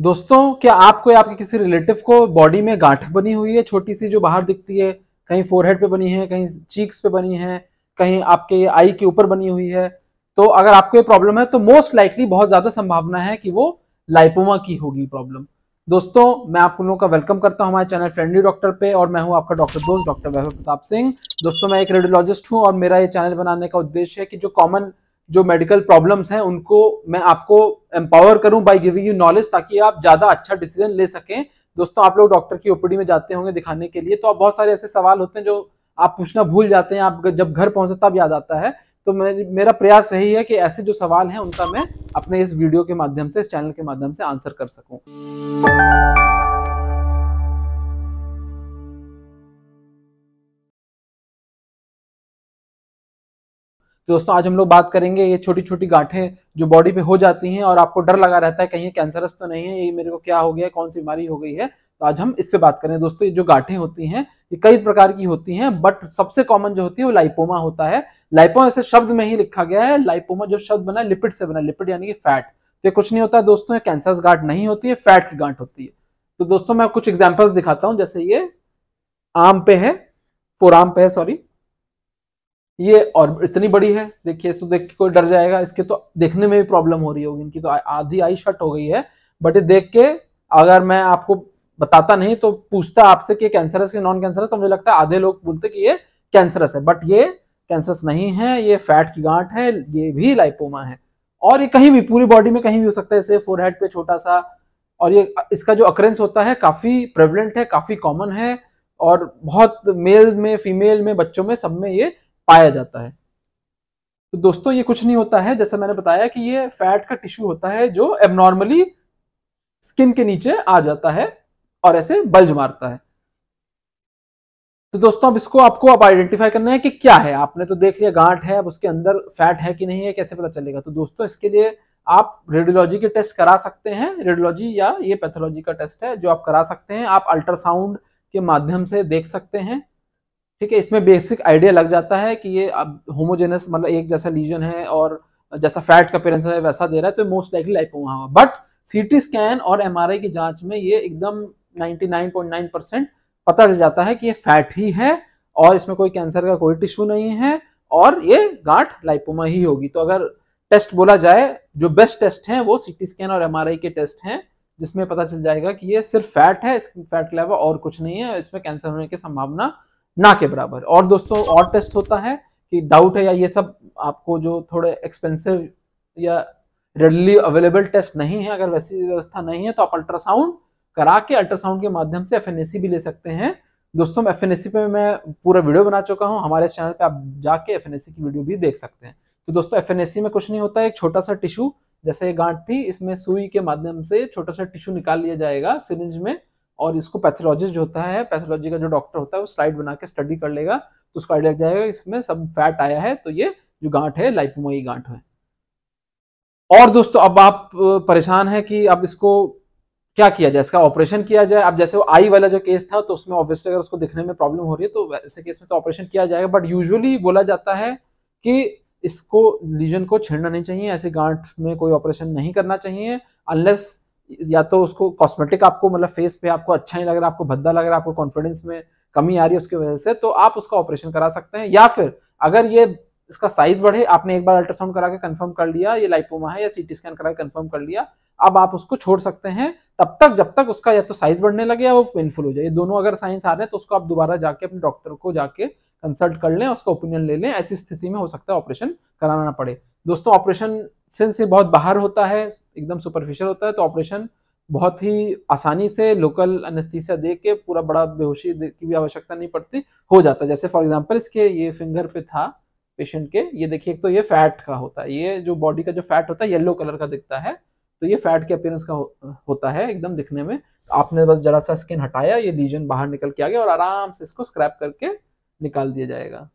दोस्तों क्या आपको आपके किसी रिलेटिव को बॉडी में गांठ बनी हुई है छोटी सी जो बाहर दिखती है कहीं फोरहेड पे बनी है कहीं चीक्स पे बनी है कहीं आपके आई के ऊपर बनी हुई है तो अगर आपको ये प्रॉब्लम है तो मोस्ट लाइकली बहुत ज्यादा संभावना है कि वो लाइपोमा की होगी प्रॉब्लम दोस्तों मैं आप लोगों का वेलकम करता हूं हमारे चैनल फ्रेंडली डॉक्टर पे और मैं हूं आपका डॉक्टर दोस्त डॉक्टर वैभव प्रताप सिंह दोस्तों मैं एक रेडियोलॉजिस्ट हूं और मेरा ये चैनल बनाने का उद्देश्य है कि जो कॉमन जो मेडिकल प्रॉब्लम्स हैं उनको मैं आपको एम्पावर करूं बाय गिविंग यू नॉलेज ताकि आप ज़्यादा अच्छा डिसीजन ले सकें दोस्तों आप लोग डॉक्टर की ओपीडी में जाते होंगे दिखाने के लिए तो आप बहुत सारे ऐसे सवाल होते हैं जो आप पूछना भूल जाते हैं आप जब घर पहुंचे तब याद आता है तो मेरा प्रयास यही है कि ऐसे जो सवाल हैं उनका मैं अपने इस वीडियो के माध्यम से इस चैनल के माध्यम से आंसर कर सकूँ तो दोस्तों आज हम लोग बात करेंगे ये छोटी छोटी गांठें जो बॉडी पे हो जाती हैं और आपको डर लगा रहता है कहीं कैंसरस तो नहीं है ये मेरे को क्या हो गया कौन सी बीमारी हो गई है तो आज हम इस पे बात करें दोस्तों ये जो गांठें होती हैं ये कई प्रकार की होती हैं बट सबसे कॉमन जो होती है वो लाइपोमा होता है लाइपोमा ऐसे शब्द में ही लिखा गया है लाइपोमा जो शब्द बना है लिपिड से बना लिपिड यानी कि फैट तो ये कुछ नहीं होता दोस्तों ये कैंसर गांठ नहीं होती है फैट की गांठ होती है तो दोस्तों मैं कुछ एग्जाम्पल्स दिखाता हूँ जैसे ये आम पे है फोर आम पे है सॉरी ये और इतनी बड़ी है देखिए इसको देख के कोई डर जाएगा इसके तो देखने में भी प्रॉब्लम हो रही होगी इनकी तो आधी आई शट हो गई है बट ये देख के अगर मैं आपको बताता नहीं तो पूछता आपसे कि कैंसरस या नॉन कैंसरस तो मुझे लगता है आधे लोग बोलते कि ये कैंसरस है बट ये कैंसरस नहीं है ये फैट की गांठ है ये भी लाइपोमा है और ये कहीं भी पूरी बॉडी में कहीं भी हो सकता है इसे फोरहेड पे छोटा सा और ये इसका जो अक्रेंस होता है काफ़ी प्रेवलेंट है काफ़ी कॉमन है और बहुत मेल में फीमेल में बच्चों में सब में ये पाया जाता है तो दोस्तों ये कुछ नहीं होता है जैसे मैंने बताया कि ये फैट का टिश्यू होता है जो एबनॉर्मली स्किन के नीचे आ जाता है और ऐसे बल्ज मारता है तो दोस्तों अब इसको आपको अब आइडेंटिफाई करना है कि क्या है आपने तो देख लिया गांठ है अब उसके अंदर फैट है कि नहीं है कैसे पता चलेगा तो दोस्तों इसके लिए आप रेडियोलॉजी के टेस्ट करा सकते हैं रेडियोलॉजी या ये पैथोलॉजी का टेस्ट है जो आप करा सकते हैं आप अल्ट्रासाउंड के माध्यम से देख सकते हैं ठीक है इसमें बेसिक आइडिया लग जाता है कि ये अब होमोजेनस मतलब एक जैसा लीजन है और जैसा फैट का अपेरेंस है वैसा दे रहा है तो मोस्ट लाइकली लाइपोमा हुआ बट सीटी स्कैन और एम की जांच में ये एकदम 99.9 परसेंट पता चल जाता है कि ये फैट ही है और इसमें कोई कैंसर का कोई टिश्यू नहीं है और ये गांठ लाइपोमा ही होगी तो अगर टेस्ट बोला जाए जो बेस्ट टेस्ट हैं वो सीटी स्कैन और एमआरआई के टेस्ट हैं जिसमें पता चल जाएगा कि ये सिर्फ फैट है इसकी फैट के अलावा और कुछ नहीं है इसमें कैंसर होने की संभावना ना के बराबर और दोस्तों और टेस्ट होता है कि डाउट है या ये सब आपको जो थोड़े एक्सपेंसिव या रेडली अवेलेबल टेस्ट नहीं है अगर वैसी व्यवस्था नहीं है तो आप अल्ट्रासाउंड करा के अल्ट्रासाउंड के माध्यम से एफ भी ले सकते हैं दोस्तों एफ एन पे मैं पूरा वीडियो बना चुका हूँ हमारे चैनल पे आप जाके एफ की वीडियो भी देख सकते हैं तो दोस्तों एफ में कुछ नहीं होता है एक छोटा सा टिश्यू जैसे ये गांठ थी इसमें सुई के माध्यम से छोटा सा टिश्यू निकाल लिया जाएगा सिरिंज में और इसको पैथोलॉजिस्ट जो होता है पैथोलॉजी का जो डॉक्टर होता है वो स्लाइड बना के स्टडी कर लेगा तो उसको आइडिया लग जाएगा इसमें सब फैट आया है तो ये जो गांठ है लाइपोमोई गांठ है और दोस्तों अब आप परेशान हैं कि अब इसको क्या किया जाए इसका ऑपरेशन किया जाए अब जैसे वो आई वाला जो केस था तो उसमें ऑब्वियसली अगर उसको दिखने में प्रॉब्लम हो रही है तो ऐसे केस में तो ऑपरेशन किया जाएगा बट यूजुअली बोला जाता है कि इसको लीजन को छेड़ना नहीं चाहिए ऐसे गांठ में कोई ऑपरेशन नहीं करना चाहिए अनलेस या तो उसको कॉस्मेटिक आपको मतलब फेस पे आपको अच्छा नहीं लग रहा आपको भद्दा लग रहा है आपको कॉन्फिडेंस में कमी आ रही है उसकी वजह से तो आप उसका ऑपरेशन करा सकते हैं या फिर अगर ये इसका साइज बढ़े आपने एक बार अल्ट्रासाउंड करा के कंफर्म कर लिया ये लाइपोमा है या सीटी स्कैन करा के कंफर्म कर लिया अब आप उसको छोड़ सकते हैं तब तक जब तक उसका या तो साइज बढ़ने लगे या वो पेनफुल हो जाए ये दोनों अगर साइंस आ रहे हैं तो उसको आप दोबारा जाके अपने डॉक्टर को जाके कंसल्ट कर लें उसका ओपिनियन ले लें ऐसी स्थिति में हो सकता है ऑपरेशन कराना पड़े दोस्तों ऑपरेशन सेल से बहुत बाहर होता है एकदम सुपरफिशियल होता है तो ऑपरेशन बहुत ही आसानी से लोकल अनस्थीसिया दे के पूरा बड़ा बेहोशी की भी आवश्यकता नहीं पड़ती हो जाता है जैसे फॉर एग्जाम्पल इसके ये फिंगर पे था पेशेंट के ये देखिए एक तो ये फैट का होता है ये जो बॉडी का जो फैट होता है येलो कलर का दिखता है तो ये फैट के अपियरेंस का हो, होता है एकदम दिखने में आपने बस जरा सा स्किन हटाया ये लीजन बाहर निकल के आ गया और आराम से इसको स्क्रैप करके निकाल दिया जाएगा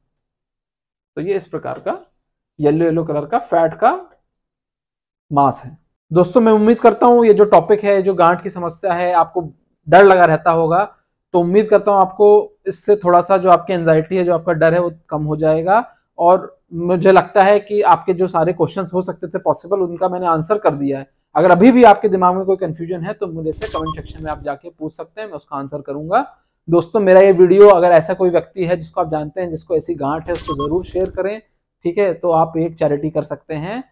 तो ये इस प्रकार का येलो येलो कलर का फैट का मास है दोस्तों मैं उम्मीद करता हूँ ये जो टॉपिक है जो गांठ की समस्या है आपको डर लगा रहता होगा तो उम्मीद करता हूं आपको इससे थोड़ा सा जो आपकी एनजाइटी है जो आपका डर है वो कम हो जाएगा और मुझे लगता है कि आपके जो सारे क्वेश्चंस हो सकते थे पॉसिबल उनका मैंने आंसर कर दिया है अगर अभी भी आपके दिमाग में कोई कंफ्यूजन है तो मुझे से कमेंट सेक्शन में आप जाके पूछ सकते हैं मैं उसका आंसर करूंगा दोस्तों मेरा ये वीडियो अगर ऐसा कोई व्यक्ति है जिसको आप जानते हैं जिसको ऐसी गांठ है उसको जरूर शेयर करें ठीक है तो आप एक चैरिटी कर सकते हैं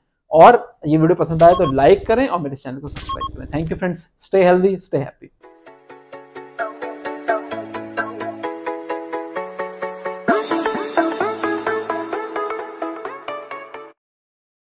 और ये वीडियो पसंद आए तो लाइक करें और मेरे चैनल को सब्सक्राइब करें thank you friends stay healthy stay happy